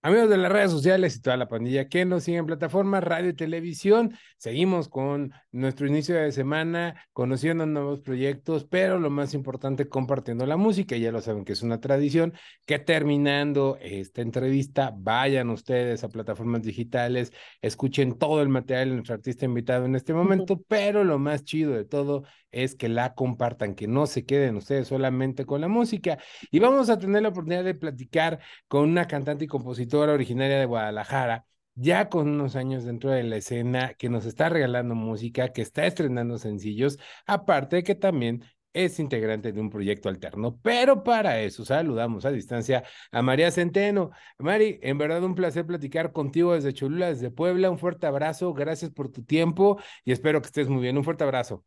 Amigos de las redes sociales y toda la pandilla que nos siguen en plataformas, radio y televisión, seguimos con nuestro inicio de semana, conociendo nuevos proyectos, pero lo más importante, compartiendo la música. Ya lo saben que es una tradición que terminando esta entrevista, vayan ustedes a plataformas digitales, escuchen todo el material de nuestro artista invitado en este momento, pero lo más chido de todo es que la compartan, que no se queden ustedes solamente con la música. Y vamos a tener la oportunidad de platicar con una cantante y compositora originaria de Guadalajara, ya con unos años dentro de la escena, que nos está regalando música, que está estrenando sencillos, aparte de que también es integrante de un proyecto alterno. Pero para eso saludamos a distancia a María Centeno. Mari, en verdad un placer platicar contigo desde Cholula, desde Puebla. Un fuerte abrazo, gracias por tu tiempo y espero que estés muy bien. Un fuerte abrazo.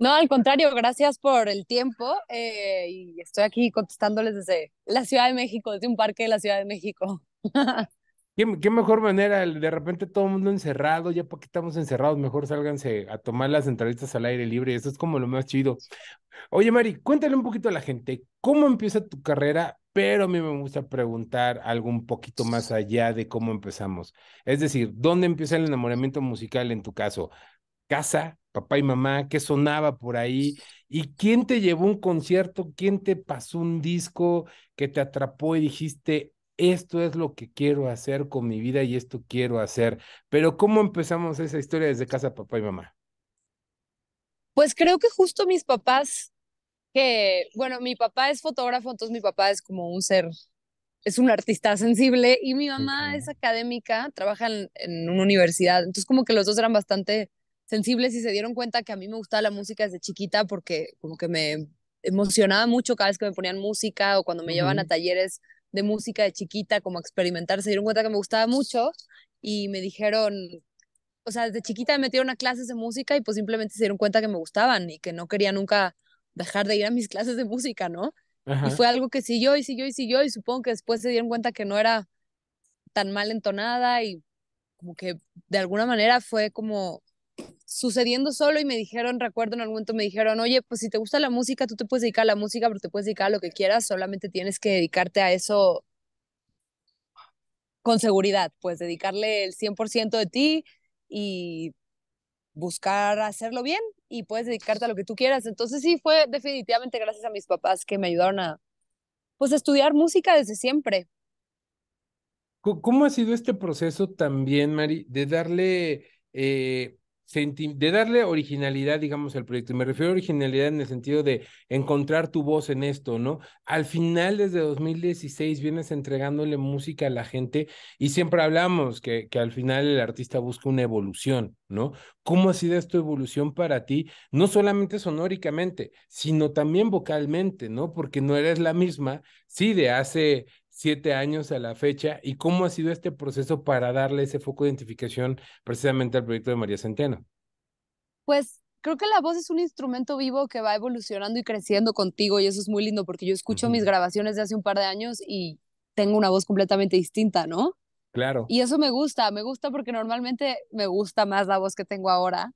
No, al contrario, gracias por el tiempo eh, y estoy aquí contestándoles desde la Ciudad de México, desde un parque de la Ciudad de México. ¿Qué, mejor manera, de repente todo el mundo encerrado, ya porque estamos encerrados, mejor sálganse a tomar las entrevistas al aire libre, eso es como lo más chido. Oye, Mari, cuéntale un poquito a la gente, ¿cómo empieza tu carrera? Pero a mí me gusta preguntar algo un poquito más allá de cómo empezamos. Es decir, ¿dónde empieza el enamoramiento musical en tu caso? casa, papá y mamá, qué sonaba por ahí y quién te llevó un concierto, quién te pasó un disco que te atrapó y dijiste, esto es lo que quiero hacer con mi vida y esto quiero hacer. Pero ¿cómo empezamos esa historia desde casa, papá y mamá? Pues creo que justo mis papás, que, bueno, mi papá es fotógrafo, entonces mi papá es como un ser, es un artista sensible y mi mamá es académica, trabaja en una universidad, entonces como que los dos eran bastante sensibles y se dieron cuenta que a mí me gustaba la música desde chiquita porque como que me emocionaba mucho cada vez que me ponían música o cuando me llevaban a talleres de música de chiquita, como a experimentar, se dieron cuenta que me gustaba mucho y me dijeron, o sea, desde chiquita me metieron a clases de música y pues simplemente se dieron cuenta que me gustaban y que no quería nunca dejar de ir a mis clases de música, ¿no? Y fue algo que siguió y siguió y siguió y supongo que después se dieron cuenta que no era tan mal entonada y como que de alguna manera fue como sucediendo solo y me dijeron, recuerdo en algún momento, me dijeron, oye, pues si te gusta la música, tú te puedes dedicar a la música, pero te puedes dedicar a lo que quieras, solamente tienes que dedicarte a eso con seguridad, pues dedicarle el 100% de ti y buscar hacerlo bien y puedes dedicarte a lo que tú quieras. Entonces sí, fue definitivamente gracias a mis papás que me ayudaron a pues estudiar música desde siempre. ¿Cómo ha sido este proceso también, Mari, de darle eh, de darle originalidad, digamos, al proyecto. me refiero a originalidad en el sentido de encontrar tu voz en esto, ¿no? Al final, desde 2016, vienes entregándole música a la gente y siempre hablamos que, que al final el artista busca una evolución, ¿no? ¿Cómo ha sido esta evolución para ti? No solamente sonóricamente, sino también vocalmente, ¿no? Porque no eres la misma, sí, de hace siete años a la fecha y cómo ha sido este proceso para darle ese foco de identificación precisamente al proyecto de María Centeno. Pues creo que la voz es un instrumento vivo que va evolucionando y creciendo contigo y eso es muy lindo porque yo escucho mis grabaciones de hace un par de años y tengo una voz completamente distinta, ¿no? Claro. Y eso me gusta, me gusta porque normalmente me gusta más la voz que tengo ahora,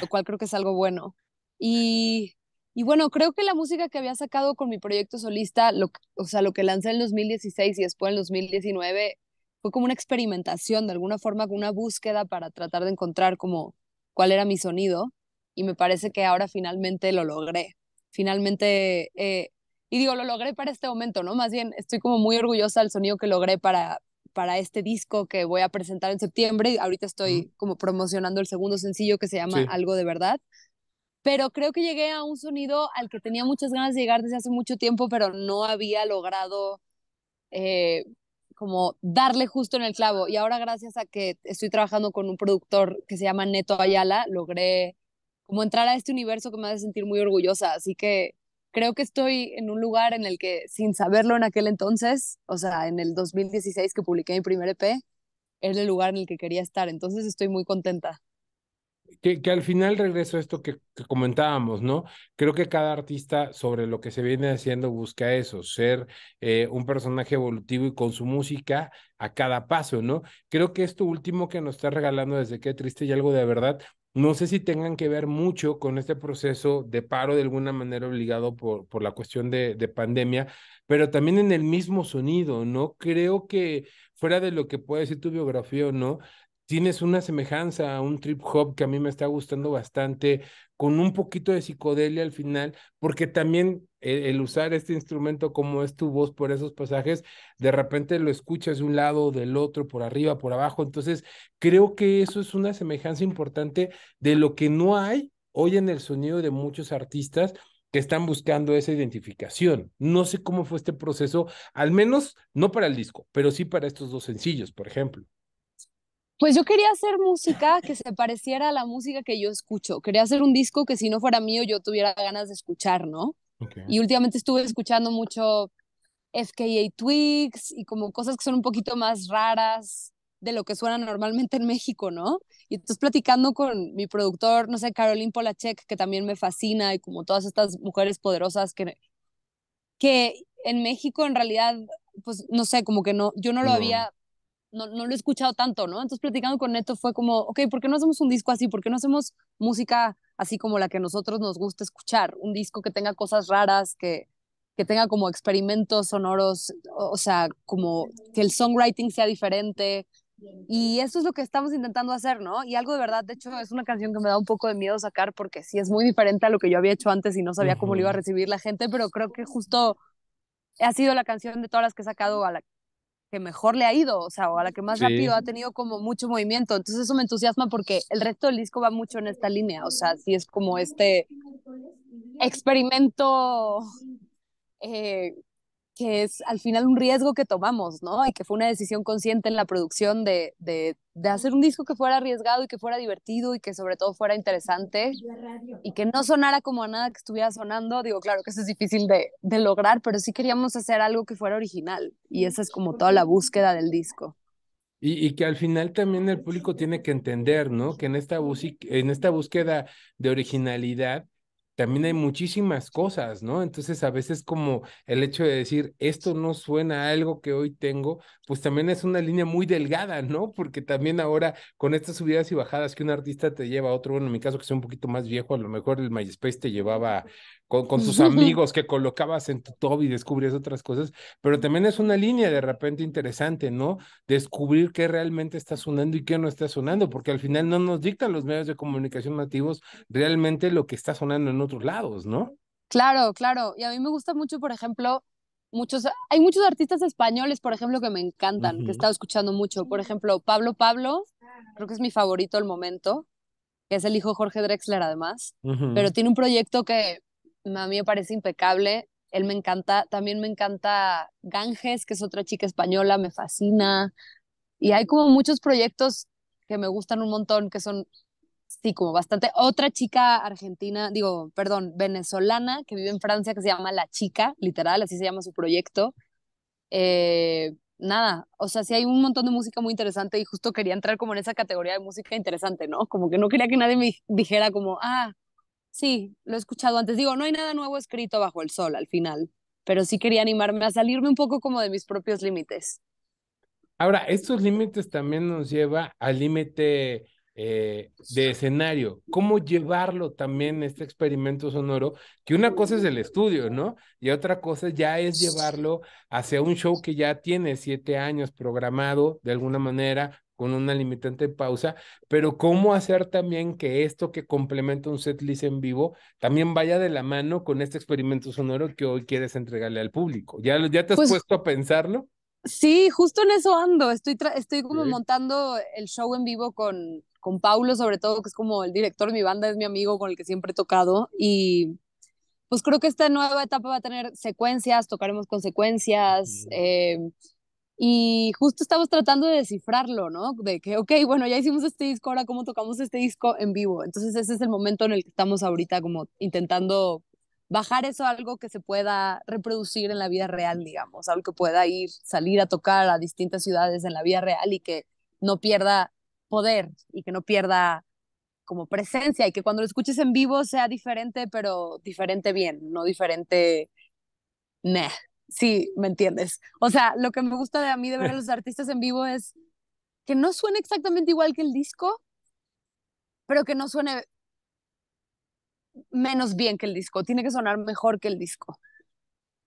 lo cual creo que es algo bueno. Y y bueno, creo que la música que había sacado con mi proyecto solista, o sea, lo que lancé en 2016 y después en 2019, fue como una experimentación, de alguna forma, una búsqueda para tratar de encontrar como cuál era mi sonido. Y me parece que ahora finalmente lo logré. Finalmente, eh, y digo, lo logré para este momento, ¿no? Más bien, estoy como muy orgullosa del sonido que logré para, para este disco que voy a presentar en septiembre. Y ahorita estoy como promocionando el segundo sencillo que se llama Algo de Verdad pero creo que llegué a un sonido al que tenía muchas ganas de llegar desde hace mucho tiempo, pero no había logrado eh, como darle justo en el clavo. Y ahora gracias a que estoy trabajando con un productor que se llama Neto Ayala, logré como entrar a este universo que me hace sentir muy orgullosa. Así que creo que estoy en un lugar en el que sin saberlo en aquel entonces, o sea, en el 2016 que publiqué mi primer EP, es el lugar en el que quería estar. Entonces estoy muy contenta que, al final regreso a esto que, comentábamos, ¿no? Creo que cada artista sobre lo que se viene haciendo busca eso, ser eh, un personaje evolutivo y con su música a cada paso, ¿no? Creo que esto último que nos está regalando desde qué triste y algo de verdad, no sé si tengan que ver mucho con este proceso de paro de alguna manera obligado por, por la cuestión de, de, pandemia, pero también en el mismo sonido, ¿no? Creo que fuera de lo que puede decir tu biografía o no, tienes una semejanza a un trip hop que a mí me está gustando bastante, con un poquito de psicodelia al final, porque también e-, el, usar este instrumento como es tu voz por esos pasajes, de repente lo escuchas de un lado, del otro, por arriba, por abajo. Entonces, creo que eso es una semejanza importante de lo que no hay hoy en el sonido de muchos artistas que están buscando esa identificación. No sé cómo fue este proceso, al menos no para el disco, pero sí para estos dos sencillos, por ejemplo. Pues yo quería hacer música que se pareciera a la música que yo escucho. Quería hacer un disco que si no fuera mío yo tuviera ganas de escuchar, ¿no? Y últimamente estuve escuchando mucho FKA Twigs y como cosas que son un poquito más raras de lo que suena normalmente en México, ¿no? Y entonces platicando con mi productor, no sé, Caroline Polachek, que también me fascina, y como todas estas mujeres poderosas que, que en México en realidad, pues no sé, como que no, yo no lo había no, lo he escuchado tanto, ¿no? Entonces platicando con Neto fue como, ok, ¿por qué no hacemos un disco así? ¿Por qué no hacemos música así como la que nosotros nos gusta escuchar? Un disco que tenga cosas raras, que, que tenga como experimentos sonoros, o, sea, como que el songwriting sea diferente. Y eso es lo que estamos intentando hacer, ¿no? Y algo de verdad, de hecho, es una canción que me da un poco de miedo sacar porque sí es muy diferente a lo que yo había hecho antes y no sabía cómo lo iba a recibir la gente, pero creo que justo ha sido la canción de todas las que he sacado a la, que mejor le ha ido, o sea, o a la que más rápido ha tenido como mucho movimiento. Entonces eso me entusiasma porque el resto del disco va mucho en esta línea, o sea, si es como este experimento eh, que es al final un riesgo que tomamos, ¿no? Y que fue una decisión consciente en la producción de, hacer un disco que fuera arriesgado y que fuera divertido y que sobre todo fuera interesante y que no sonara como nada que estuviera sonando. Digo, claro que eso es difícil de, lograr, pero sí queríamos hacer algo que fuera original y esa es como toda la búsqueda del disco. Y, que al final también el público tiene que entender, ¿no? Que en esta, en esta búsqueda de originalidad también hay muchísimas cosas, ¿no? Entonces a veces como el hecho de decir, esto no suena a algo que hoy tengo, pues también es una línea muy delgada, ¿no? Porque también ahora con estas subidas y bajadas que un artista te lleva a otro, bueno, en mi caso que soy un poquito más viejo, a lo mejor el MySpace te llevaba con, tus amigos que colocabas en tu top y descubrías otras cosas, pero también es una línea de repente interesante, ¿no? Descubrir qué realmente está sonando y qué no está sonando, porque al final no nos dictan los medios de comunicación nativos realmente lo que está sonando en otros lados, ¿no? Claro, claro. Y a mí me gusta mucho, por ejemplo, muchos, hay muchos artistas españoles, por ejemplo, que me encantan, que he estado escuchando mucho. Por ejemplo, Pablo Pablo, creo que es mi favorito al momento, que es el hijo Jorge Drexler además, pero tiene un proyecto que a mí me parece impecable. Él me encanta, también me encanta Ganges, que es otra chica española, me fascina. Y hay como muchos proyectos que me gustan un montón, que son, sí, como bastante. Otra chica argentina, digo, perdón, venezolana, que vive en Francia, que se llama La Chica, literal, así se llama su proyecto. Eh, nada, o sea, sí hay un montón de música muy interesante y justo quería entrar como en esa categoría de música interesante, ¿no? Como que no quería que nadie me dijera como, ah, sí, lo he escuchado antes. Digo, no hay nada nuevo escrito bajo el sol al final, pero sí quería animarme a salirme un poco como de mis propios límites. Ahora, estos límites también nos lleva al límite eh, de escenario. ¿Cómo llevarlo también este experimento sonoro? Que una cosa es el estudio, ¿no? Y otra cosa ya es llevarlo hacia un show que ya tiene siete años programado de alguna manera, con una limitante pausa, pero cómo hacer también que esto que complementa un setlist en vivo también vaya de la mano con este experimento sonoro que hoy quieres entregarle al público. ¿Ya, ya te has pues puesto a pensarlo? Sí, justo en eso ando. Estoy, estoy como montando el show en vivo con, con Paulo, sobre todo, que es como el director de mi banda, es mi amigo con el que siempre he tocado. Y pues creo que esta nueva etapa va a tener secuencias, tocaremos con secuencias. Eh, y justo estamos tratando de descifrarlo, ¿no? De que, ok, bueno, ya hicimos este disco, ahora cómo tocamos este disco en vivo. Entonces ese es el momento en el que estamos ahorita como intentando bajar eso a algo que se pueda reproducir en la vida real, digamos, algo que pueda ir, salir a tocar a distintas ciudades en la vida real y que no pierda poder y que no pierda como presencia y que cuando lo escuches en vivo sea diferente, pero diferente bien, no diferente meh, Sí, me entiendes. O sea, lo que me gusta de a mí de ver a los artistas en vivo es que no suene exactamente igual que el disco, pero que no suene menos bien que el disco, tiene que sonar mejor que el disco.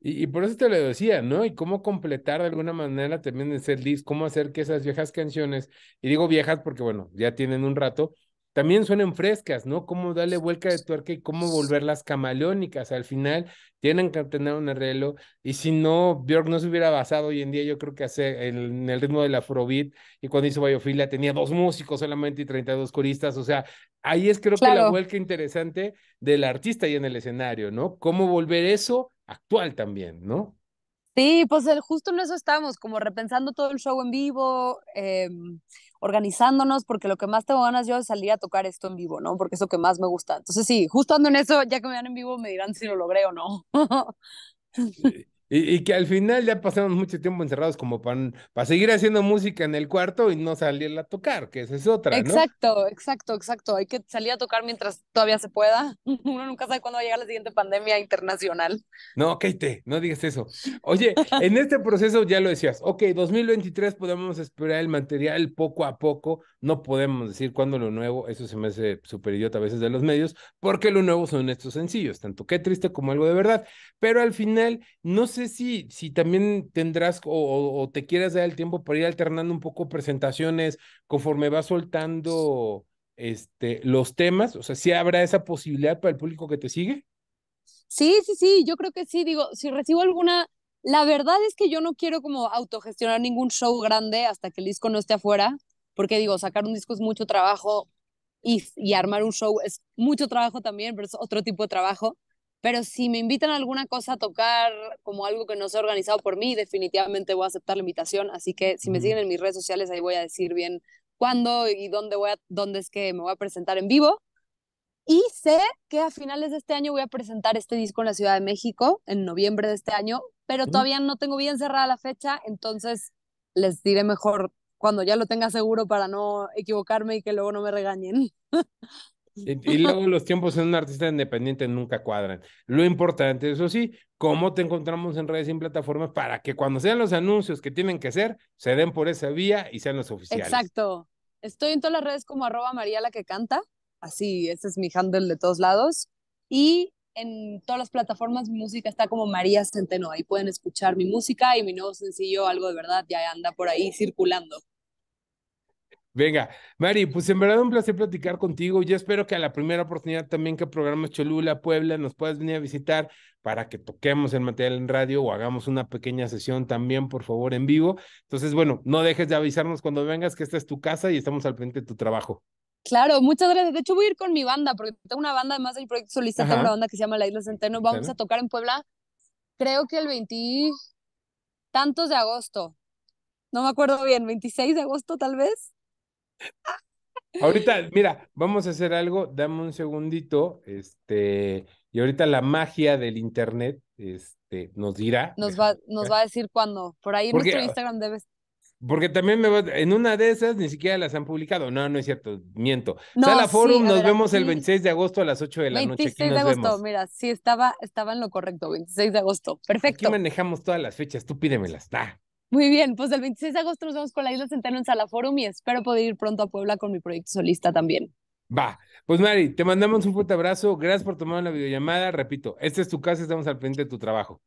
Y, por eso te lo decía, ¿no? Y cómo completar de alguna manera también el disco, cómo hacer que esas viejas canciones, y digo viejas porque bueno, ya tienen un rato, también suenan frescas, ¿no? Cómo darle vuelta de tuerca y cómo volverlas camaleónicas. Al final tienen que tener un arreglo y si no, Björk no se hubiera basado hoy en día, yo creo que hace en el ritmo la afrobeat y cuando hizo Biofilia tenía dos músicos solamente y 32 coristas, o sea, ahí es creo que la vuelta interesante del artista y en el escenario, ¿no? Cómo volver eso actual también, ¿no? Sí, pues justo en eso estamos, como repensando todo el show en vivo, em, organizándonos, porque lo que más tengo ganas yo es salir a tocar esto en vivo, ¿no? Porque es lo que más me gusta. Entonces sí, justo ando en eso, ya que me dan en vivo me dirán si lo logré o no. Y, que al final ya pasamos mucho tiempo encerrados como para, para seguir haciendo música en el cuarto y no salir a tocar, que esa es otra. ¿no? Exacto, exacto, exacto. Hay que salir a tocar mientras todavía se pueda. Uno nunca sabe cuándo va a llegar la siguiente pandemia internacional. No, Kate, no digas eso. Oye, en este proceso ya lo decías, ok, 2023 podemos esperar el material poco a poco, no podemos decir cuándo lo nuevo, eso se me hace súper idiota a veces de los medios, porque lo nuevo son estos sencillos, tanto qué triste como algo de verdad, pero al final no sé si, si también tendrás o, te quieras dar el tiempo para ir alternando un poco presentaciones conforme vas soltando este, los temas. O sea, si habrá esa posibilidad para el público que te sigue. Sí, sí, sí, yo creo que sí. Digo, si recibo alguna, la verdad es que yo no quiero como autogestionar ningún show grande hasta que el disco no esté afuera, porque digo, sacar un disco es mucho trabajo y, y armar un show es mucho trabajo también, pero es otro tipo de trabajo. Pero si me invitan a alguna cosa a tocar como algo que no ha organizado por mí, definitivamente voy a aceptar la invitación. Así que si me siguen en mis redes sociales, ahí voy a decir bien cuándo y dónde, voy a, dónde es que me voy a presentar en vivo. Y sé que a finales de este año voy a presentar este disco en la Ciudad de México, en noviembre de este año, pero todavía no tengo bien cerrada la fecha, entonces les diré mejor cuando ya lo tenga seguro para no equivocarme y que luego no me regañen. Y, luego los tiempos en un artista independiente nunca cuadran. Lo importante, eso sí, cómo te encontramos en redes y en plataformas para que cuando sean los anuncios que tienen que ser, se den por esa vía y sean los oficiales. Exacto. Estoy en todas las redes como arroba María la que canta. Así, ese es mi handle de todos lados. Y en todas las plataformas mi música está como María Centeno. Ahí pueden escuchar mi música y mi nuevo sencillo, Algo de Verdad, ya anda por ahí circulando. Venga, Mari, pues en verdad un placer platicar contigo. Yo espero que a la primera oportunidad también que programas Cholula, Puebla, nos puedas venir a visitar para que toquemos el material en radio o hagamos una pequeña sesión también, por favor, en vivo. Entonces, bueno, no dejes de avisarnos cuando vengas que esta es tu casa y estamos al frente de tu trabajo. Claro, muchas gracias. De hecho, voy a ir con mi banda, porque tengo una banda, además del proyecto solista, una banda que se llama La Isla Centeno. Vamos a tocar en Puebla, creo que el 20 tantos de agosto. No me acuerdo bien, 26 de agosto tal vez. Ahorita, mira, vamos a hacer algo, dame un segundito, este, y ahorita la magia del internet, este, nos dirá. Nos va, nos va a decir cuándo, por ahí porque, nuestro Instagram debe Porque también me va, en una de esas ni siquiera las han publicado, no, no es cierto, miento. No, Sala Forum, nos vemos el 26 de agosto a las 8 de la noche. 26 de agosto, mira, sí estaba, estaba en lo correcto, 26 de agosto, perfecto. Aquí manejamos todas las fechas, tú pídemelas, está. Muy bien, pues el 26 de agosto nos vemos con la Isla Centeno en Salaforum y espero poder ir pronto a Puebla con mi proyecto solista también. Va, pues Mari, te mandamos un fuerte abrazo, gracias por tomar la videollamada, repito, esta es tu casa, estamos al frente de tu trabajo.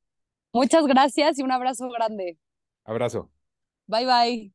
Muchas gracias y un abrazo grande. Abrazo. Bye bye.